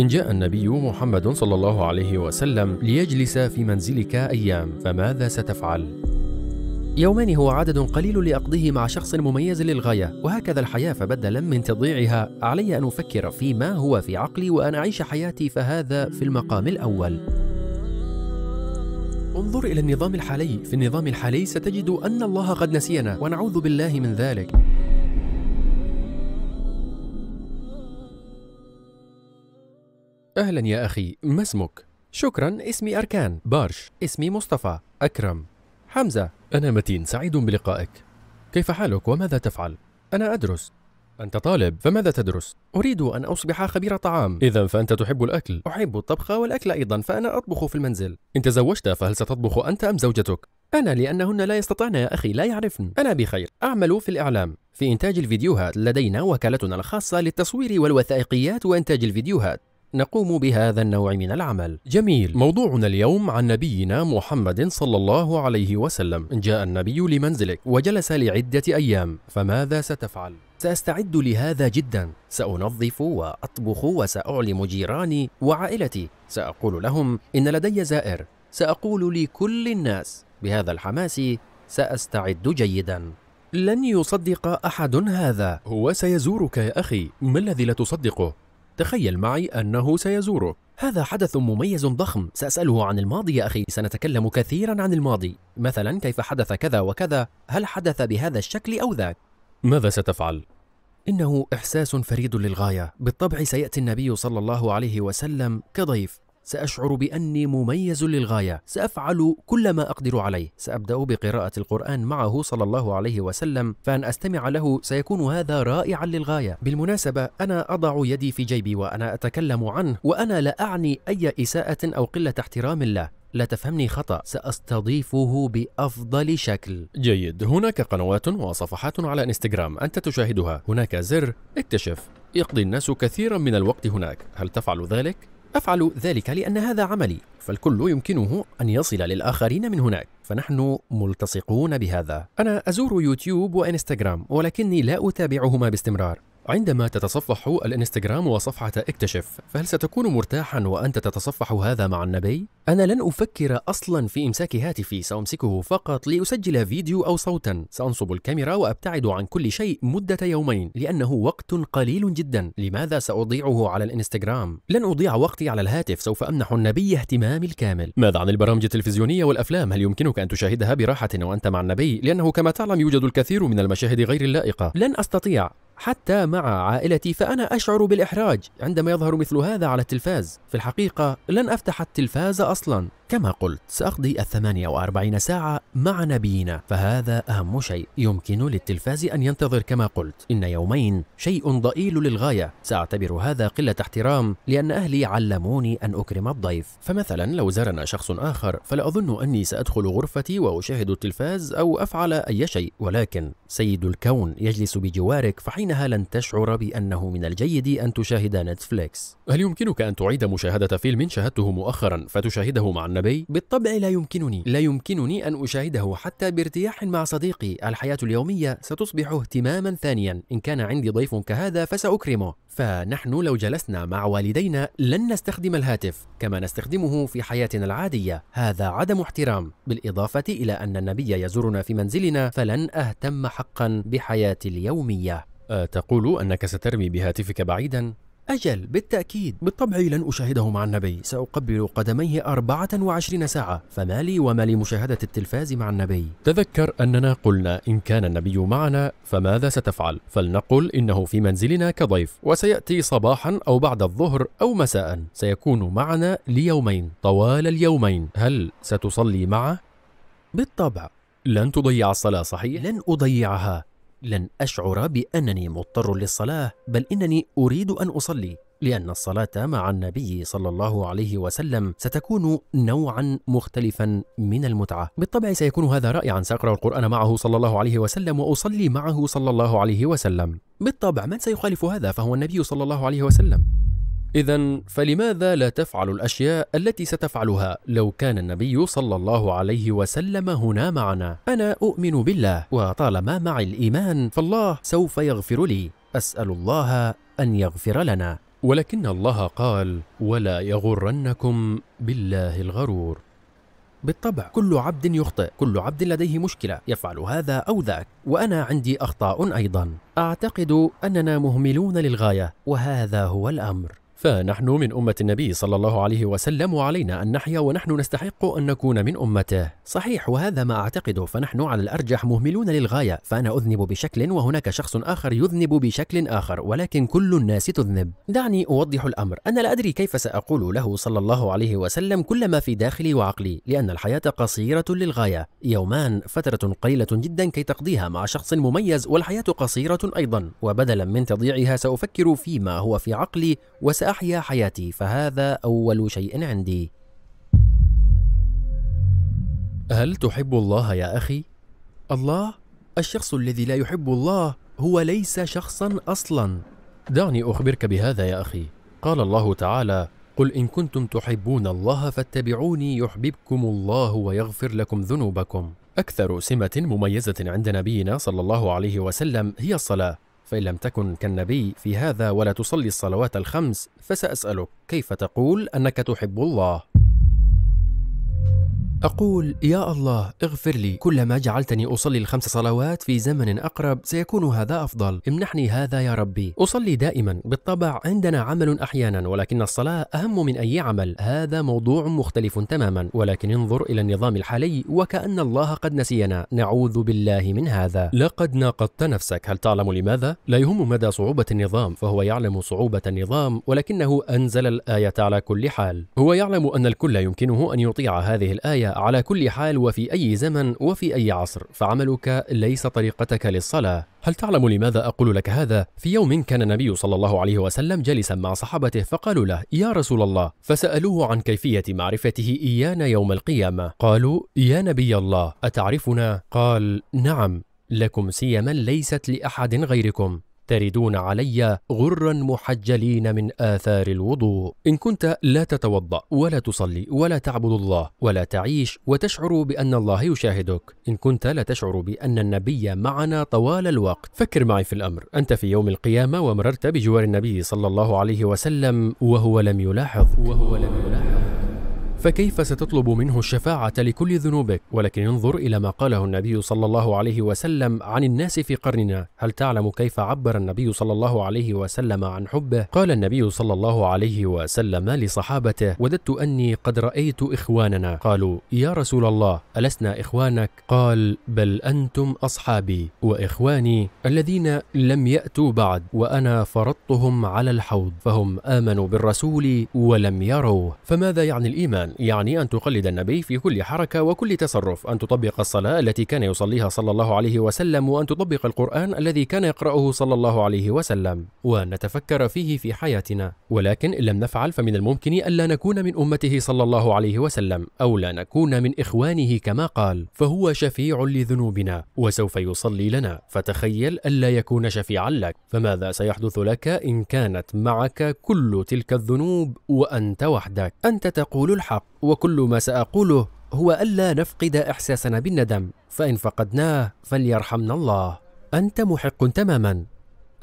إن جاء النبي محمد صلى الله عليه وسلم ليجلس في منزلك أيام فماذا ستفعل؟ يومان هو عدد قليل لأقضيه مع شخص مميز للغاية وهكذا الحياة فبدلا من تضييعها علي أن أفكر فيما هو في عقلي وأن أعيش حياتي فهذا في المقام الأول انظر إلى النظام الحالي في النظام الحالي ستجد أن الله قد نسينا ونعوذ بالله من ذلك أهلا يا أخي ما اسمك؟ شكرا اسمي أركان بارش اسمي مصطفى أكرم حمزة أنا متين سعيد بلقائك كيف حالك وماذا تفعل؟ أنا أدرس أنت طالب فماذا تدرس؟ أريد أن أصبح خبير طعام إذا فأنت تحب الأكل أحب الطبخ والأكل أيضا فأنا أطبخ في المنزل إن تزوجت فهل ستطبخ أنت أم زوجتك؟ أنا لأنهن لا يستطعن يا أخي لا يعرفن أنا بخير أعمل في الإعلام في إنتاج الفيديوهات لدينا وكالتنا الخاصة للتصوير والوثائقيات وإنتاج الفيديوهات نقوم بهذا النوع من العمل جميل موضوعنا اليوم عن نبينا محمد صلى الله عليه وسلم جاء النبي لمنزلك وجلس لعدة أيام فماذا ستفعل؟ سأستعد لهذا جدا سأنظف وأطبخ وسأعلم جيراني وعائلتي سأقول لهم إن لدي زائر سأقول لكل الناس بهذا الحماس سأستعد جيدا لن يصدق أحد هذا هو سيزورك يا أخي ما الذي لا تصدقه؟ تخيل معي أنه سيزورك هذا حدث مميز ضخم سأسأله عن الماضي يا أخي سنتكلم كثيرا عن الماضي مثلا كيف حدث كذا وكذا هل حدث بهذا الشكل أو ذاك ماذا ستفعل؟ إنه إحساس فريد للغاية بالطبع سيأتي النبي صلى الله عليه وسلم كضيف سأشعر بأني مميز للغاية سأفعل كل ما أقدر عليه سأبدأ بقراءة القرآن معه صلى الله عليه وسلم فأن أستمع له سيكون هذا رائعا للغاية بالمناسبة أنا أضع يدي في جيبي وأنا أتكلم عنه وأنا لا أعني أي إساءة أو قلة احترام له لا تفهمني خطأ سأستضيفه بأفضل شكل جيد هناك قنوات وصفحات على انستغرام أنت تشاهدها هناك زر اكتشف يقضي الناس كثيرا من الوقت هناك هل تفعل ذلك؟ أفعل ذلك لأن هذا عملي فالكل يمكنه أن يصل للآخرين من هناك فنحن ملتصقون بهذا أنا أزور يوتيوب وإنستغرام ولكني لا أتابعهما باستمرار عندما تتصفح الانستغرام وصفحة اكتشف فهل ستكون مرتاحا وأنت تتصفح هذا مع النبي؟ أنا لن أفكر أصلا في إمساك هاتفي سأمسكه فقط لأسجل فيديو أو صوتا سأنصب الكاميرا وأبتعد عن كل شيء مدة يومين لأنه وقت قليل جدا لماذا سأضيعه على الانستغرام؟ لن أضيع وقتي على الهاتف سوف أمنح النبي اهتمامي الكامل ماذا عن البرامج التلفزيونية والأفلام؟ هل يمكنك أن تشاهدها براحة وأنت مع النبي؟ لأنه كما تعلم يوجد الكثير من المشاهد غير اللائقة لن أستطيع حتى مع عائلتي فأنا أشعر بالإحراج عندما يظهر مثل هذا على التلفاز في الحقيقة لن أفتح التلفاز أصلا كما قلت سأقضي الثمانية وأربعين ساعة مع نبينا فهذا أهم شيء يمكن للتلفاز أن ينتظر كما قلت إن يومين شيء ضئيل للغاية سأعتبر هذا قلة احترام لأن أهلي علموني أن أكرم الضيف فمثلا لو زارنا شخص آخر فلا أظن أني سأدخل غرفتي وأشاهد التلفاز أو أفعل أي شيء ولكن سيد الكون يجلس بجوارك فحينها لن تشعر بأنه من الجيد أن تشاهد نتفليكس هل يمكنك أن تعيد مشاهدة فيلم شاهدته مؤخرا فتشاهده مع النبي النبي بالطبع لا يمكنني لا يمكنني أن أشاهده حتى بارتياح مع صديقي الحياة اليومية ستصبح اهتماما ثانيا إن كان عندي ضيف كهذا فسأكرمه فنحن لو جلسنا مع والدينا لن نستخدم الهاتف كما نستخدمه في حياتنا العادية هذا عدم احترام بالإضافة إلى أن النبي يزورنا في منزلنا فلن أهتم حقا بحياتي اليومية أتقول أنك سترمي بهاتفك بعيدا؟ أجل بالتأكيد بالطبع لن أشاهده مع النبي سأقبل قدميه 24 ساعة فما لي وما لمشاهدة التلفاز مع النبي تذكر أننا قلنا إن كان النبي معنا فماذا ستفعل فلنقل إنه في منزلنا كضيف وسيأتي صباحا أو بعد الظهر أو مساء سيكون معنا ليومين طوال اليومين هل ستصلي معه؟ بالطبع لن تضيع الصلاة صحيح؟ لن أضيعها لن أشعر بأنني مضطر للصلاة بل إنني أريد أن أصلي لأن الصلاة مع النبي صلى الله عليه وسلم ستكون نوعا مختلفا من المتعة بالطبع سيكون هذا رائعا سأقرأ القرآن معه صلى الله عليه وسلم وأصلي معه صلى الله عليه وسلم بالطبع من سيخالف هذا فهو النبي صلى الله عليه وسلم إذا فلماذا لا تفعل الأشياء التي ستفعلها لو كان النبي صلى الله عليه وسلم هنا معنا؟ أنا أؤمن بالله وطالما معي الإيمان فالله سوف يغفر لي، أسأل الله أن يغفر لنا. ولكن الله قال: ولا يغرنكم بالله الغرور. بالطبع كل عبد يخطئ كل عبد لديه مشكله يفعل هذا او ذاك وانا عندي اخطاء ايضا اعتقد اننا مهملون للغايه وهذا هو الامر فنحن من أمة النبي صلى الله عليه وسلم وعلينا أن نحيا ونحن نستحق أن نكون من أمته صحيح وهذا ما أعتقده فنحن على الأرجح مهملون للغاية فأنا أذنب بشكل وهناك شخص آخر يذنب بشكل آخر ولكن كل الناس تذنب دعني أوضح الأمر أنا لا أدري كيف سأقول له صلى الله عليه وسلم كل ما في داخلي وعقلي لأن الحياة قصيرة للغاية يومان فترة قليلة جدا كي تقضيها مع شخص مميز والحياة قصيرة أيضا وبدلا من تضييعها سأفكر فيما هو في عقلي وسأ أحيا حياتي فهذا أول شيء عندي. هل تحب الله يا أخي؟ الله؟ الشخص الذي لا يحب الله هو ليس شخصا أصلا. دعني أخبرك بهذا يا أخي. قال الله تعالى: قل إن كنتم تحبون الله فاتبعوني يحببكم الله ويغفر لكم ذنوبكم. أكثر سمة مميزة عند نبينا صلى الله عليه وسلم هي الصلاة، فإن لم تكن كالنبي في هذا ولا تصلي الصلوات الخمس فسأسألك كيف تقول أنك تحب الله أقول يا الله اغفر لي كلما جعلتني أصلي الخمس صلوات في زمن أقرب سيكون هذا أفضل امنحني هذا يا ربي أصلي دائما بالطبع عندنا عمل أحيانا ولكن الصلاة أهم من أي عمل هذا موضوع مختلف تماما ولكن انظر إلى النظام الحالي وكأن الله قد نسينا نعوذ بالله من هذا لقد ناقضت نفسك هل تعلم لماذا؟ لا يهم مدى صعوبة النظام فهو يعلم صعوبة النظام ولكنه أنزل الآية على كل حال هو يعلم أن الكل يمكنه أن يطيع هذه الآية على كل حال وفي أي زمن وفي أي عصر فعملك ليس طريقتك للصلاة هل تعلم لماذا أقول لك هذا؟ في يوم كان النبي صلى الله عليه وسلم جالسا مع صحابته فقالوا له يا رسول الله فسألوه عن كيفية معرفته إيانا يوم القيامة قالوا يا نبي الله أتعرفنا؟ قال نعم لكم سيما ليست لأحد غيركم يعتردون علي غرا محجلين من آثار الوضوء إن كنت لا تتوضأ ولا تصلي ولا تعبد الله ولا تعيش وتشعر بأن الله يشاهدك إن كنت لا تشعر بأن النبي معنا طوال الوقت فكر معي في الأمر أنت في يوم القيامة ومررت بجوار النبي صلى الله عليه وسلم وهو لم يلاحظ وهو لم يلاحظ فكيف ستطلب منه الشفاعة لكل ذنوبك؟ ولكن انظر إلى ما قاله النبي صلى الله عليه وسلم عن الناس في قرننا، هل تعلم كيف عبر النبي صلى الله عليه وسلم عن حبه؟ قال النبي صلى الله عليه وسلم لصحابته: وددت أني قد رأيت إخواننا، قالوا: يا رسول الله ألسنا إخوانك؟ قال: بل أنتم أصحابي وإخواني الذين لم يأتوا بعد وأنا فرضتهم على الحوض، فهم آمنوا بالرسول ولم يروه، فماذا يعني الإيمان؟ يعني أن تقلد النبي في كل حركة وكل تصرف أن تطبق الصلاة التي كان يصليها صلى الله عليه وسلم وأن تطبق القرآن الذي كان يقرأه صلى الله عليه وسلم وأن نتفكر فيه في حياتنا ولكن إن لم نفعل فمن الممكن ألا نكون من أمته صلى الله عليه وسلم أو لا نكون من إخوانه كما قال فهو شفيع لذنوبنا وسوف يصلي لنا فتخيل ألا يكون شفيعا لك فماذا سيحدث لك إن كانت معك كل تلك الذنوب وأنت وحدك أنت تقول الحق الحق وكل ما ساقوله هو الا نفقد احساسنا بالندم فان فقدناه فليرحمنا الله انت محق تماما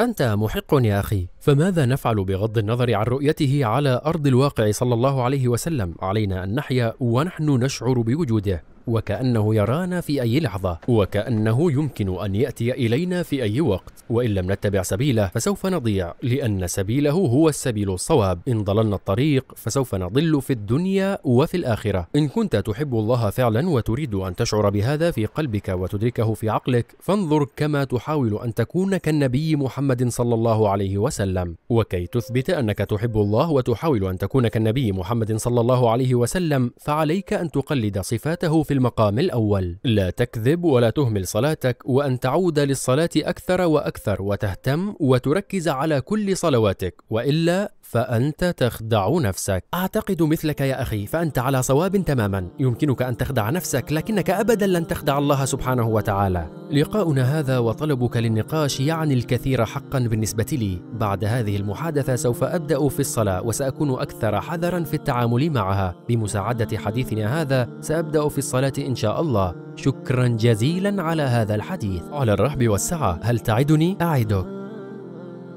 انت محق يا اخي فماذا نفعل بغض النظر عن رؤيته على ارض الواقع صلى الله عليه وسلم علينا ان نحيا ونحن نشعر بوجوده وكأنه يرانا في أي لحظة وكأنه يمكن أن يأتي إلينا في أي وقت وإن لم نتبع سبيله فسوف نضيع لأن سبيله هو السبيل الصواب إن ضللنا الطريق فسوف نضل في الدنيا وفي الآخرة إن كنت تحب الله فعلا وتريد أن تشعر بهذا في قلبك وتدركه في عقلك فانظر كما تحاول أن تكون كالنبي محمد صلى الله عليه وسلم وكي تثبت أنك تحب الله وتحاول أن تكون كالنبي محمد صلى الله عليه وسلم فعليك أن تقلد صفاته في المقام الأول لا تكذب ولا تهمل صلاتك وأن تعود للصلاة أكثر وأكثر وتهتم وتركز على كل صلواتك وإلا فأنت تخدع نفسك أعتقد مثلك يا أخي فأنت على صواب تماما يمكنك أن تخدع نفسك لكنك أبدا لن تخدع الله سبحانه وتعالى لقاؤنا هذا وطلبك للنقاش يعني الكثير حقا بالنسبة لي بعد هذه المحادثة سوف أبدأ في الصلاة وسأكون أكثر حذرا في التعامل معها بمساعدة حديثنا هذا سأبدأ في الصلاة إن شاء الله شكرا جزيلا على هذا الحديث على الرحب والسعة هل تعدني؟ أعدك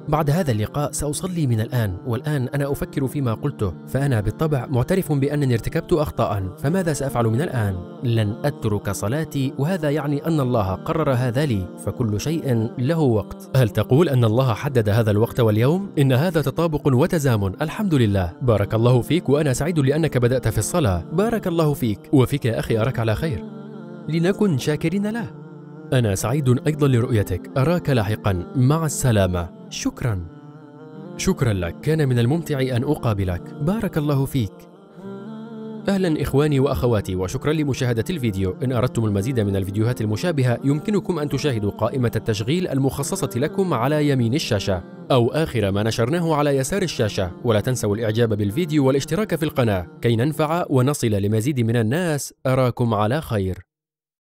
بعد هذا اللقاء سأصلي من الآن والآن أنا أفكر فيما قلته فأنا بالطبع معترف بأنني ارتكبت أخطاء فماذا سأفعل من الآن؟ لن أترك صلاتي وهذا يعني أن الله قرر هذا لي فكل شيء له وقت هل تقول أن الله حدد هذا الوقت واليوم؟ إن هذا تطابق وتزامن الحمد لله بارك الله فيك وأنا سعيد لأنك بدأت في الصلاة بارك الله فيك وفيك يا أخي أراك على خير لنكن شاكرين له أنا سعيد أيضا لرؤيتك أراك لاحقا مع السلامة شكرا شكرا لك كان من الممتع أن أقابلك بارك الله فيك أهلا إخواني وأخواتي وشكرا لمشاهدة الفيديو إن أردتم المزيد من الفيديوهات المشابهة يمكنكم أن تشاهدوا قائمة التشغيل المخصصة لكم على يمين الشاشة أو آخر ما نشرناه على يسار الشاشة ولا تنسوا الإعجاب بالفيديو والاشتراك في القناة كي ننفع ونصل لمزيد من الناس أراكم على خير